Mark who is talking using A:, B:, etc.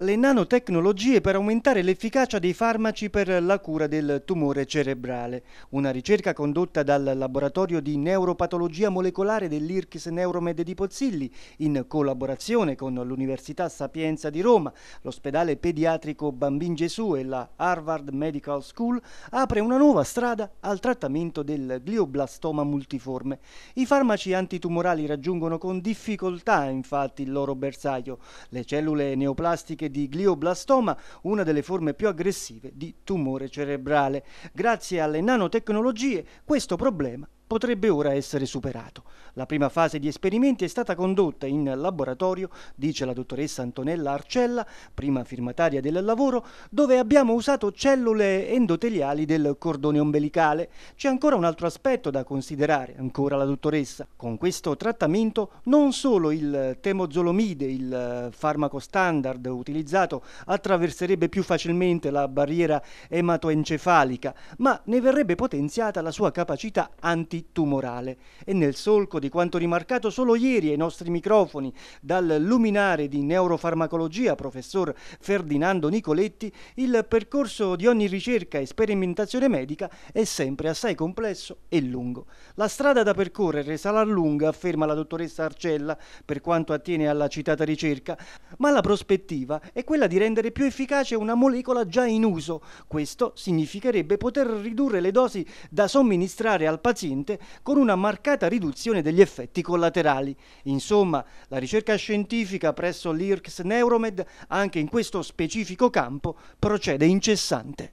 A: le nanotecnologie per aumentare l'efficacia dei farmaci per la cura del tumore cerebrale. Una ricerca condotta dal laboratorio di neuropatologia molecolare dell'IRCS Neuromed di Pozzilli in collaborazione con l'Università Sapienza di Roma, l'ospedale pediatrico Bambin Gesù e la Harvard Medical School apre una nuova strada al trattamento del glioblastoma multiforme. I farmaci antitumorali raggiungono con difficoltà infatti il loro bersaglio. Le cellule neoplastiche anche di glioblastoma, una delle forme più aggressive di tumore cerebrale. Grazie alle nanotecnologie questo problema potrebbe ora essere superato. La prima fase di esperimenti è stata condotta in laboratorio, dice la dottoressa Antonella Arcella, prima firmataria del lavoro, dove abbiamo usato cellule endoteliali del cordone ombelicale. C'è ancora un altro aspetto da considerare, ancora la dottoressa. Con questo trattamento non solo il temozolomide, il farmaco standard utilizzato, attraverserebbe più facilmente la barriera ematoencefalica, ma ne verrebbe potenziata la sua capacità anti ipotesi tumorale. E nel solco di quanto rimarcato solo ieri ai nostri microfoni dal luminare di neurofarmacologia professor Ferdinando Nicoletti, il percorso di ogni ricerca e sperimentazione medica è sempre assai complesso e lungo. La strada da percorrere sarà lunga, afferma la dottoressa Arcella, per quanto attiene alla citata ricerca, ma la prospettiva è quella di rendere più efficace una molecola già in uso. Questo significherebbe poter ridurre le dosi da somministrare al paziente precedente con una marcata riduzione degli effetti collaterali. Insomma, la ricerca scientifica presso l'IRCS Neuromed anche in questo specifico campo procede incessante.